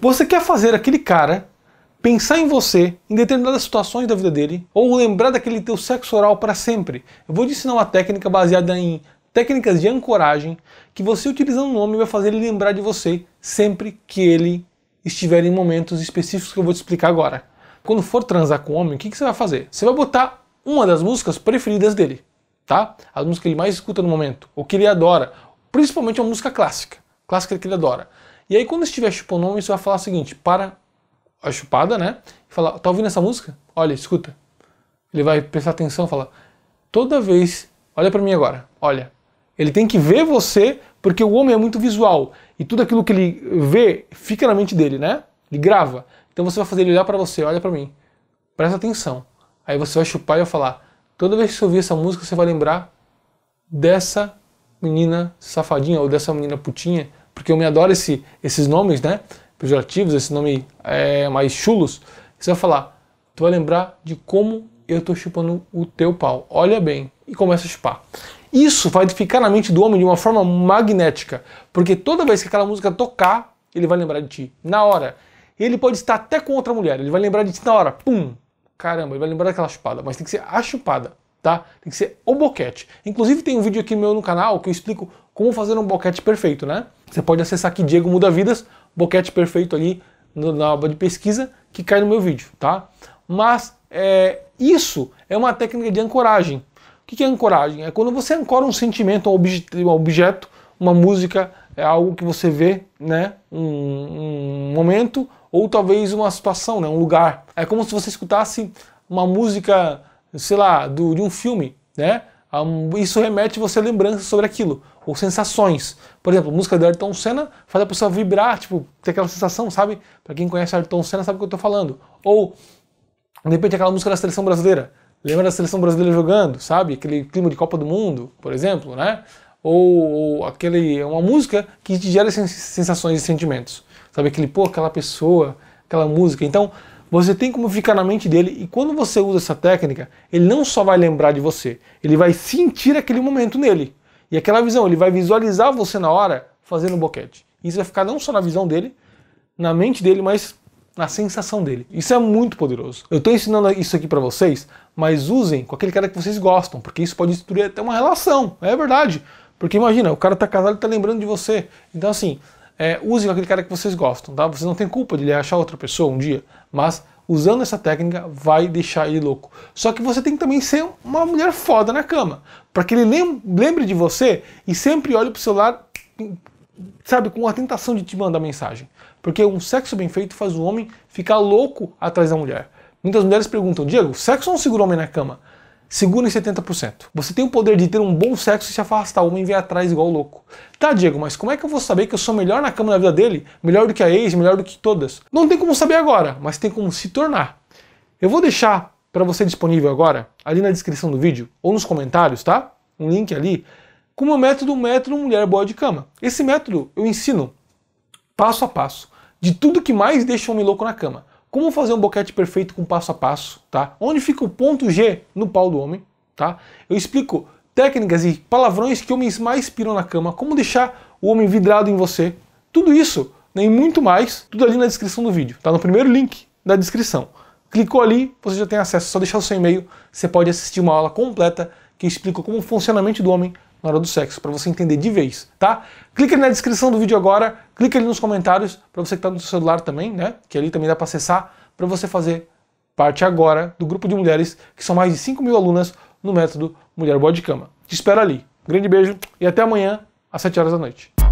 Você quer fazer aquele cara pensar em você em determinadas situações da vida dele ou lembrar daquele teu sexo oral para sempre. Eu vou te ensinar uma técnica baseada em técnicas de ancoragem que você utilizando um homem vai fazer ele lembrar de você sempre que ele estiver em momentos específicos que eu vou te explicar agora. Quando for transar com o homem, o que, que você vai fazer? Você vai botar uma das músicas preferidas dele, tá? A música que ele mais escuta no momento, ou que ele adora, principalmente uma música clássica, clássica que ele adora. E aí, quando estiver chupando o homem, você vai falar o seguinte: para a chupada, né? E falar: tá ouvindo essa música? Olha, escuta. Ele vai prestar atenção e falar: toda vez, olha para mim agora, olha. Ele tem que ver você, porque o homem é muito visual. E tudo aquilo que ele vê fica na mente dele, né? Ele grava. Então você vai fazer ele olhar para você: olha para mim, presta atenção. Aí você vai chupar e vai falar: toda vez que você ouvir essa música, você vai lembrar dessa menina safadinha ou dessa menina putinha porque eu me adoro esse, esses nomes, né? Pejorativos, esse nome é, mais chulos. Você vai falar, tu vai lembrar de como eu tô chupando o teu pau. Olha bem. E começa a chupar. Isso vai ficar na mente do homem de uma forma magnética, porque toda vez que aquela música tocar, ele vai lembrar de ti, na hora. Ele pode estar até com outra mulher, ele vai lembrar de ti na hora. Pum! Caramba, ele vai lembrar daquela chupada, mas tem que ser a chupada tá? Tem que ser o boquete. Inclusive tem um vídeo aqui meu no canal que eu explico como fazer um boquete perfeito, né? Você pode acessar aqui Diego Muda Vidas, boquete perfeito ali na aba de pesquisa que cai no meu vídeo, tá? Mas é, isso é uma técnica de ancoragem. O que é ancoragem? É quando você ancora um sentimento, um, obje um objeto, uma música, é algo que você vê, né? Um, um momento ou talvez uma situação, né? Um lugar. É como se você escutasse uma música sei lá, do, de um filme, né? Ah, isso remete você a lembranças sobre aquilo, ou sensações. Por exemplo, a música do Ayrton Senna faz a pessoa vibrar, tipo, ter aquela sensação, sabe? Para quem conhece Ayrton Senna sabe o que eu tô falando. Ou, de repente, aquela música da seleção brasileira. Lembra da seleção brasileira jogando, sabe? Aquele clima de Copa do Mundo, por exemplo, né? Ou, ou aquele, uma música que te gera sensações e sentimentos. Sabe? Aquele, pô, aquela pessoa, aquela música. Então, você tem como ficar na mente dele e quando você usa essa técnica, ele não só vai lembrar de você, ele vai sentir aquele momento nele. E aquela visão, ele vai visualizar você na hora fazendo um boquete. Isso vai ficar não só na visão dele, na mente dele, mas na sensação dele. Isso é muito poderoso. Eu estou ensinando isso aqui para vocês, mas usem com aquele cara que vocês gostam, porque isso pode destruir até uma relação. É verdade. Porque imagina, o cara tá casado e tá lembrando de você. Então assim, é, usem aquele cara que vocês gostam, tá? Você não tem culpa de ele achar outra pessoa um dia, mas usando essa técnica vai deixar ele louco. Só que você tem que também ser uma mulher foda na cama, para que ele lembre de você e sempre olhe pro celular, sabe, com a tentação de te mandar mensagem. Porque um sexo bem feito faz o homem ficar louco atrás da mulher. Muitas mulheres perguntam, Diego, sexo não segura o homem na cama? segura em 70%. Você tem o poder de ter um bom sexo e se afastar, o homem vem atrás igual louco. Tá, Diego, mas como é que eu vou saber que eu sou melhor na cama da vida dele? Melhor do que a ex, melhor do que todas? Não tem como saber agora, mas tem como se tornar. Eu vou deixar para você disponível agora, ali na descrição do vídeo, ou nos comentários, tá? Um link ali, com o meu método, um método Mulher Boa de Cama. Esse método eu ensino passo a passo de tudo que mais deixa um homem louco na cama. Como fazer um boquete perfeito com passo a passo, tá? Onde fica o ponto G no pau do homem, tá? Eu explico técnicas e palavrões que homens mais piram na cama, como deixar o homem vidrado em você. Tudo isso, nem né, muito mais, tudo ali na descrição do vídeo, tá? No primeiro link da descrição. Clicou ali, você já tem acesso, é só deixar o seu e-mail, você pode assistir uma aula completa que explica como o funcionamento do homem na hora do sexo, para você entender de vez, tá? Clica na descrição do vídeo agora, clica ali nos comentários, para você que está no seu celular também, né? Que ali também dá para acessar, para você fazer parte agora do grupo de mulheres, que são mais de 5 mil alunas no método Mulher Boa de Cama. Te espero ali. Grande beijo e até amanhã, às 7 horas da noite.